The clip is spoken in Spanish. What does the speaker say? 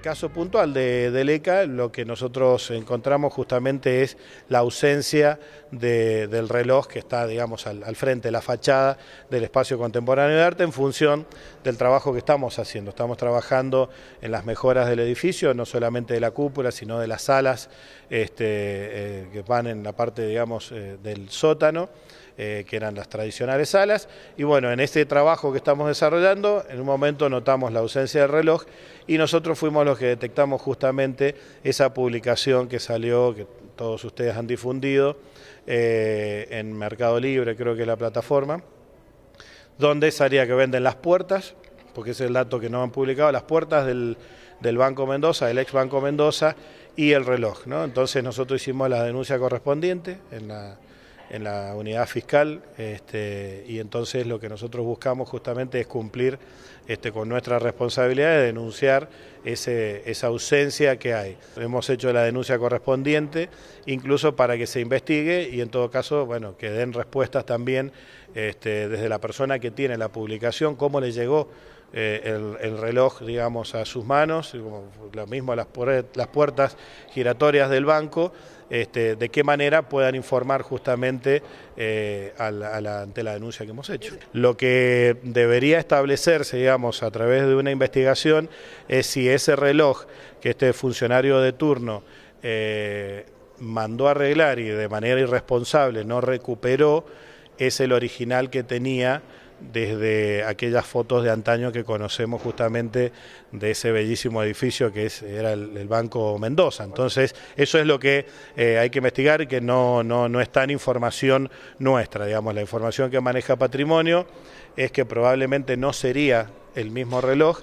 caso puntual de, Leca, ECA, lo que nosotros encontramos justamente es la ausencia del reloj que está, digamos, al, al, frente, la fachada del espacio contemporáneo de arte en función del trabajo que estamos haciendo. Estamos trabajando en las mejoras del edificio, no solamente de la cúpula, sino de las salas este, eh, que van en la parte, digamos, eh, del sótano. Eh, que eran las tradicionales salas. Y bueno, en este trabajo que estamos desarrollando, en un momento notamos la ausencia del reloj y nosotros fuimos que detectamos justamente esa publicación que salió, que todos ustedes han difundido, eh, en Mercado Libre, creo que es la plataforma, donde salía que venden las puertas, porque ese es el dato que no han publicado, las puertas del, del Banco Mendoza, del ex Banco Mendoza, y el reloj. ¿no? Entonces nosotros hicimos la denuncia correspondiente en la en la unidad fiscal este, y entonces lo que nosotros buscamos justamente es cumplir este, con nuestra responsabilidad de denunciar ese, esa ausencia que hay. Hemos hecho la denuncia correspondiente incluso para que se investigue y en todo caso, bueno, que den respuestas también este, desde la persona que tiene la publicación, cómo le llegó eh, el, reloj, digamos, a sus manos, lo mismo las, las puertas giratorias del banco, este, de qué manera puedan informar justamente eh, ante la denuncia que hemos hecho. Lo que debería establecerse, digamos, a través de una investigación es si ese reloj que este funcionario de turno eh, mandó arreglar y de manera irresponsable no recuperó, es el original que tenía desde aquellas fotos de antaño que conocemos justamente de ese bellísimo edificio que era el, Banco Mendoza. Entonces, eso es lo que eh, hay que investigar que no, no, no está en información nuestra. Digamos, la información que maneja Patrimonio es que probablemente no sería el mismo reloj,